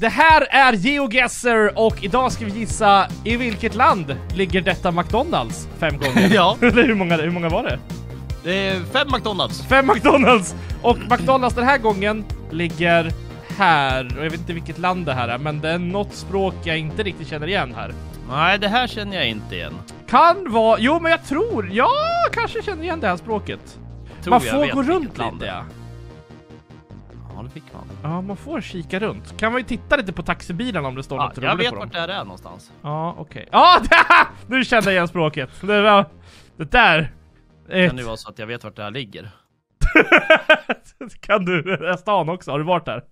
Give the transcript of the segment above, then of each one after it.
Det här är GeoGuessr och idag ska vi gissa i vilket land ligger detta McDonalds fem gånger? ja. Eller hur många, hur många var det? Det är fem McDonalds. Fem McDonalds! Och McDonalds den här gången ligger här. Och jag vet inte vilket land det här är, men det är något språk jag inte riktigt känner igen här. Nej, det här känner jag inte igen. Kan vara... Jo, men jag tror... Ja, kanske känner igen det här språket. Tror Man får gå runt lite, ja fick man. Ja, man får kika runt. Kan man ju titta lite på taxibilen om det står ja, något roligt på dem. Jag vet vart det här är någonstans. Ja, okej. Okay. Ja, ah, nu kände jag igen språket. Det, var, det där. Det kan ju vara så att jag vet vart det här ligger. kan du den här stan också? Har du varit där?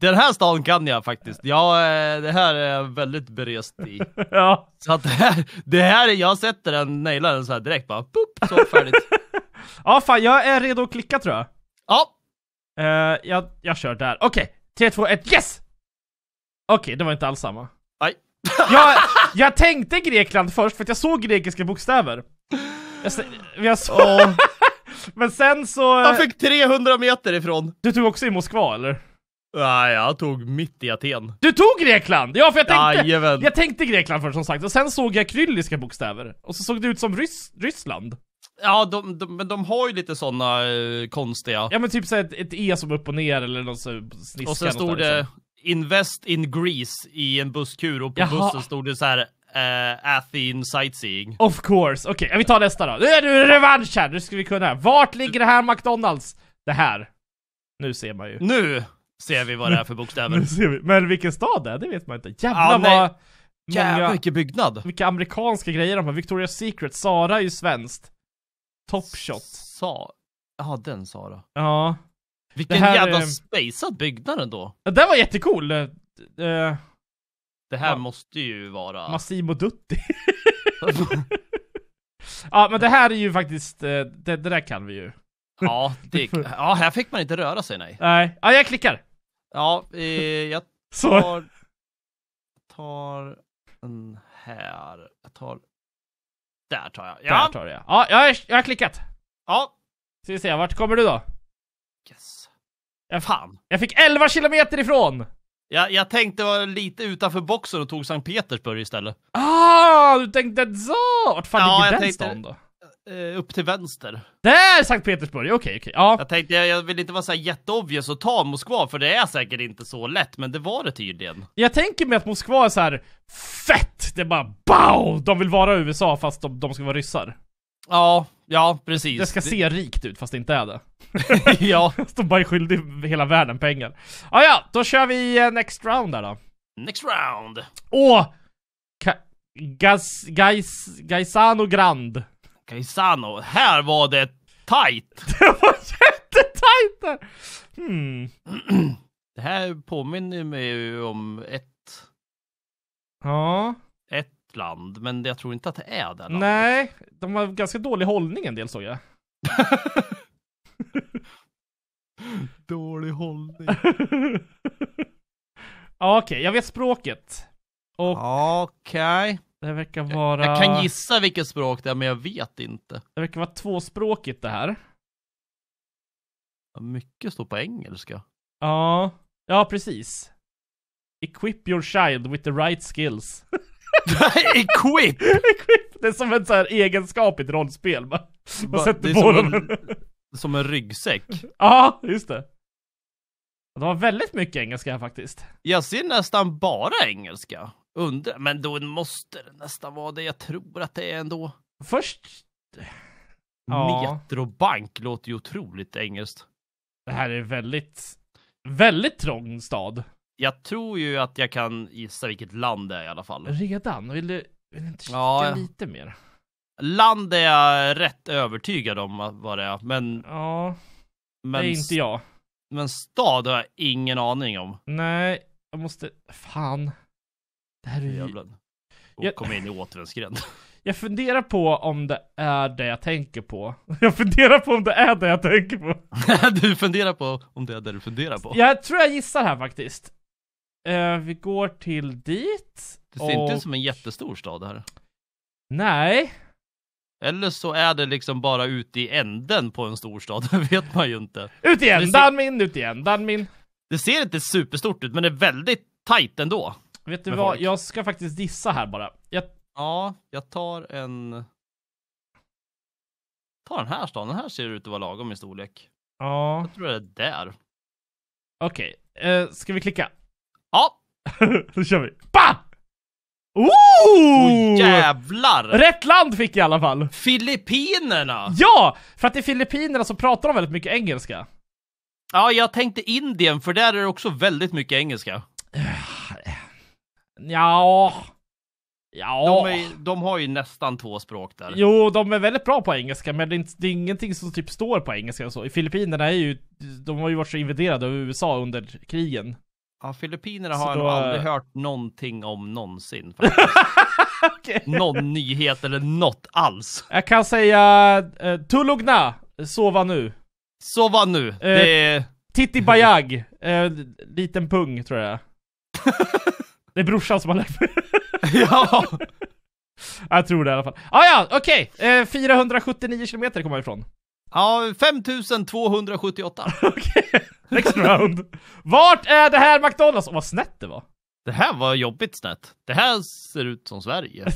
Den här stan kan jag faktiskt. Ja, eh, det här är jag väldigt berest i. ja. Så att det här, det här jag sätter den, nailar den så här direkt bara, boop, så färdigt. ja, fan, jag är redo att klicka tror jag. Ja, Uh, jag, jag kör där. Okej, okay. 3, 2, 1, yes! Okej, okay, det var inte alls samma. Nej. jag, jag tänkte Grekland först för att jag såg grekiska bokstäver. Jag, jag såg... Oh. Men sen så... Han eh, fick 300 meter ifrån. Du tog också i Moskva, eller? Nej, jag tog mitt i Aten. Du tog Grekland! Ja, för jag tänkte, Jajamän. jag tänkte Grekland först som sagt, och sen såg jag krylliska bokstäver. Och så såg det ut som Ryss, Ryssland. Ja, de, de, men de har ju lite sådana uh, eh, konstiga. Ja, men typ såhär ett, ett, E som upp och ner eller något så sniska. Och sen stod det liksom. Invest in Greece i en busskur och på Jaha. bussen stod det så här uh, Athene sightseeing. Of course, okej, okay, vi tar nästa då. Nu är det revansch här, nu ska vi kunna. Vart ligger det här McDonalds? Det här. Nu ser man ju. Nu ser vi vad det är för bokstäver. nu ser vi. Men vilken stad det är, det vet man inte. Jävlar ja, vad... Jävlar vilken byggnad! Vilka amerikanska grejer de har, Victoria's Secret, Sara är ju svenskt. Top Shot. Sa... Ja, den Sara. Ja. Vilken här, jävla eh... byggnad ändå. Ja, den var jättecool. Uh, det här ja. måste ju vara... Massimo Dutti. ja, men det här är ju faktiskt, eh, det, det där kan vi ju. ja, det, ja, här fick man inte röra sig nej. Nej, ja jag klickar. Ja, eh, jag tar... Sorry. tar den här. Jag tar där tar jag. Ja. Där tar du ja. jag, är, jag har klickat. Ja. Ska vi se, vart kommer du då? Yes. Jag, Fan. Jag fick 11 kilometer ifrån! Jag, jag tänkte vara lite utanför boxen och tog Sankt Petersburg istället. Ah, du tänkte så! Vart fan ja, ligger den tänkte... stan då? eh, upp till vänster. Där! Sankt Petersburg, okej, okay, okej. Okay. Ja. Jag tänkte, jag, jag vill inte vara så jätteobvious och ta Moskva, för det är säkert inte så lätt, men det var det tydligen. Jag tänker mig att Moskva är så här fett! Det är bara BOW! De vill vara USA fast de, de ska vara ryssar. Ja, ja precis. Det ska se det... rikt ut fast det inte är det. ja. de bara är skyldiga hela världen pengar. Ah, ja, då kör vi eh, next round där då. Next round! Åh! Ka Gais Gaisano Grand. Kaisano, här var det tight! det var jättetajt där! Hmm. det här påminner mig ju om ett... Ja. Ett land, men jag tror inte att det är det landet. Nej, de har ganska dålig hållning en del såg jag. dålig hållning. Okej, okay, jag vet språket. Och... Okej. Okay. Det verkar vara... Jag, jag kan gissa vilket språk det är, men jag vet inte. Det verkar vara tvåspråkigt det här. Mycket står på engelska. Ja, ja precis. Equip your child with the right skills. Equip! Equip! Det är som en så här egenskap i ett rollspel. Man, man sätter på dem. som en ryggsäck. Ja, just det. Det var väldigt mycket engelska här faktiskt. Jag ser nästan bara engelska. Undra, men då måste det nästan vara det. Jag tror att det är ändå. Först. Ja. Metrobank låter ju otroligt engelskt. Det här är väldigt, väldigt trång stad. Jag tror ju att jag kan gissa vilket land det är i alla fall. Redan? Vill du, vill du inte kika ja. lite mer? Land är jag rätt övertygad om vad det är, men... Ja, men det är inte jag. Men stad har jag ingen aning om. Nej, jag måste... Fan. Det här är ju... Jävlar. Och jag... komma in i återvändsgränd. Jag funderar på om det är det jag tänker på. Jag funderar på om det är det jag tänker på. du funderar på om det är det du funderar på. Jag tror jag gissar här faktiskt. Uh, vi går till dit. Det ser och... inte ut som en jättestor stad här. Nej. Eller så är det liksom bara ute i änden på en storstad, det vet man ju inte. Ut i ändan ser... min, ut i ändan min. Det ser inte superstort ut, men det är väldigt tight ändå. Vet du vad, folk. jag ska faktiskt dissa här bara. Jag... Ja, jag tar en... Ta den här stan, den här ser ut att vara lagom i storlek. Ja. Jag tror det är där. Okej, okay. Eh, ska vi klicka? Ja! Då kör vi. Bah! Ooh! Oh, jävlar! Rätt land fick jag i alla fall! Filippinerna! Ja! För att i Filippinerna så pratar de väldigt mycket engelska. Ja, jag tänkte Indien, för där är det också väldigt mycket engelska. Ja. Ja. De, är, de, har ju nästan två språk där. Jo, de är väldigt bra på engelska, men det är, inte, det är ingenting som typ står på engelska och så. I Filippinerna är ju, de har ju varit så invaderade av USA under krigen. Ja, Filippinerna har jag nog aldrig hört någonting om någonsin. okay. Någon nyhet eller något alls. Jag kan säga eh, Tulugna, sova nu. Sova nu. Eh, det... Titti Bajag, eh, liten pung tror jag. Det är brorsan som har lärt mig. Ja! Jag tror det i alla fall. Ah, ja, okej! Okay. Eh, 479 kilometer kommer jag ifrån. Ja, 5278. okej, okay. next round. Vart är det här McDonalds? Och vad snett det var. Det här var jobbigt snett. Det här ser ut som Sverige.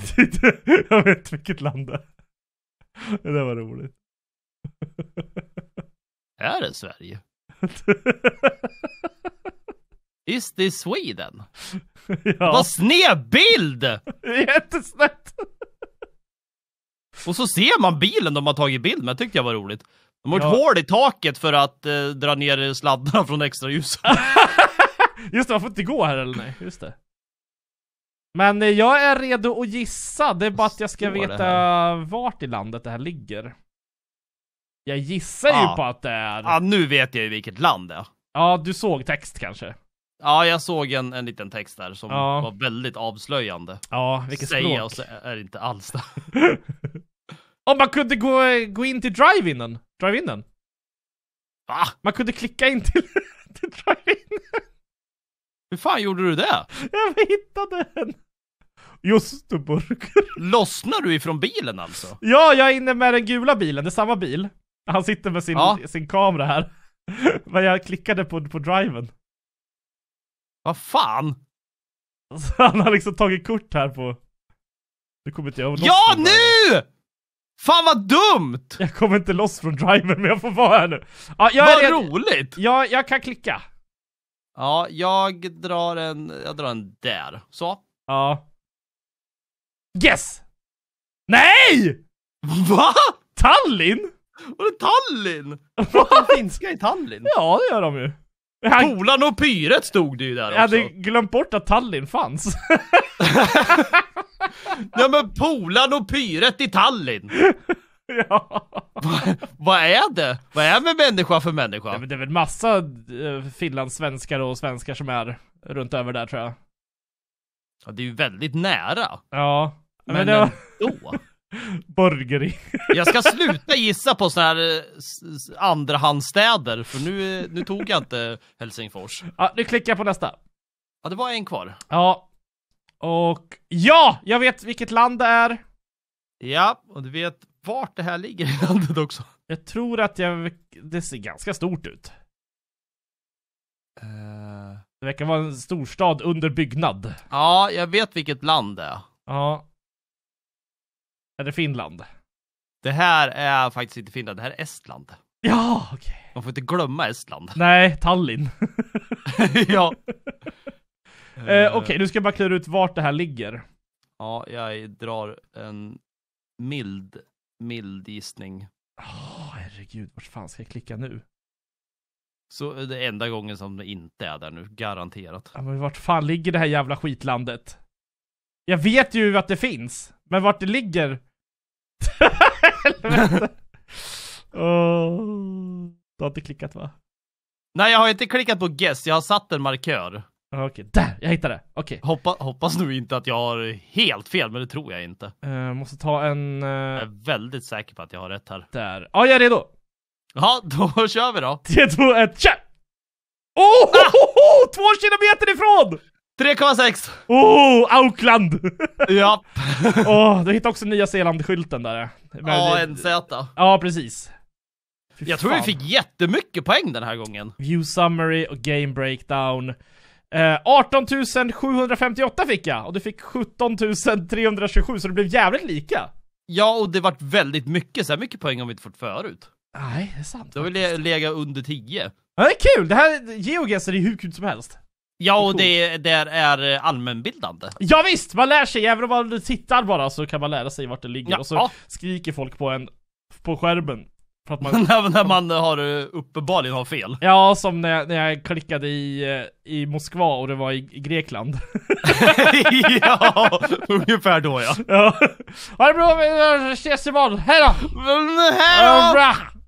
jag vet vilket land det är. Det där var roligt. är det Sverige? Is this Sweden? ja. Vad sned bild! Jättesnett! Och så ser man bilen de har tagit bild med, tyckte jag var roligt. De har gjort ja. hål i taket för att eh, dra ner sladdarna från extra ljus. Just det, man får inte gå här eller nej, just det. Men eh, jag är redo att gissa, det är bara att jag ska veta vart i landet det här ligger. Jag gissar ah. ju på att det är... Ja, nu vet jag ju vilket land det är. Ja, du såg text kanske? Ja, jag såg en, en liten text där som ja. var väldigt avslöjande. Ja, vilket Säger språk. och så är det inte alls det. Om man kunde gå, gå in till drive-inen. Drive-inen. Va? Man kunde klicka in till, till drive-inen. Hur fan gjorde du det? Jag hittade den. Just det, burger. Lossnar du ifrån bilen alltså? Ja, jag är inne med den gula bilen. Det är samma bil. Han sitter med sin, ja. sin kamera här. Men jag klickade på, på driven. Vad fan? Alltså, han har liksom tagit kort här på... Nu kommer inte jag loss Ja, nu! Fan vad dumt! Jag kommer inte loss från driven, men jag får vara här nu. Ja, jag vad är roligt! Ja, jag kan klicka. Ja, jag drar en, jag drar en där. Så. Ja. Yes! Nej! Va? Tallinn? Var det Tallinn? finska i Tallinn? Ja, det gör de ju. Han... Polan och Pyret stod det ju där också. Jag hade glömt bort att Tallinn fanns. Nej men Polarn och Pyret i Tallinn. ja. Vad va är det? Vad är med människa för människa? Det, det är väl massa eh, finlandssvenskar och svenskar som är runt över där tror jag. Ja, det är ju väldigt nära. Ja. Men, men det var... ändå. Burgeri. Jag ska sluta gissa på sådana här eh, andrahandsstäder, för nu, nu tog jag inte Helsingfors. Ja, nu klickar jag på nästa. Ja, det var en kvar. Ja. Och ja, jag vet vilket land det är. Ja, och du vet vart det här ligger i landet också. Jag tror att jag... Det ser ganska stort ut. Uh... Det verkar vara en storstad under byggnad. Ja, jag vet vilket land det är. Ja. Är det Finland? Det här är faktiskt inte Finland, det här är Estland. Ja, okej. Okay. Man får inte glömma Estland. Nej, Tallinn. ja. eh, okej, okay, eh. nu ska jag bara klura ut vart det här ligger. Ja, jag drar en mild, mild gissning. Oh, herregud, vart fan ska jag klicka nu? Så eh, det är enda gången som det inte är där nu, garanterat. Ja, men vart fan ligger det här jävla skitlandet? Jag vet ju att det finns. Men vart det ligger? oh, du har inte klickat va? Nej, jag har inte klickat på guess. Jag har satt en markör. Okej, okay, där! Jag hittade! Okej. Okay. Hoppa, hoppas nu inte att jag har helt fel, men det tror jag inte. Uh, måste ta en... Uh... Jag är väldigt säker på att jag har rätt här. Där. Ja, ah, jag är redo! Ja, då kör vi då. 3, 2, 1, kör! Oh! Ah! Två kilometer ifrån! 3,6! Oh, Auckland! ja. oh, du hittade också Nya Zeeland-skylten där. ANZ. Ja, precis. Fy jag fan. tror vi fick jättemycket poäng den här gången. View summary och game breakdown. Eh, 18 758 fick jag, och du fick 17 327, så det blev jävligt lika. Ja, och det vart väldigt mycket, så här mycket poäng har vi inte fått förut. Nej, det är sant. Då vill jag lägga under 10. Ja, det är kul! Det här, GeoGuessr är ju hur kul som helst. Ja, och det, det är eh, allmänbildande. Ja, visst, man lär sig. Även om man tittar bara så kan man lära sig vart det ligger. Ja, och så ja. skriker folk på en på skärmen. För att man... när man har eh, uppenbarligen har fel. Ja, som när jag, när jag klickade i, eh, i Moskva och det var i, i Grekland. ja, ungefär då ja. ja. Ha det bra, vi ses imorgon. Hej då! Hej då!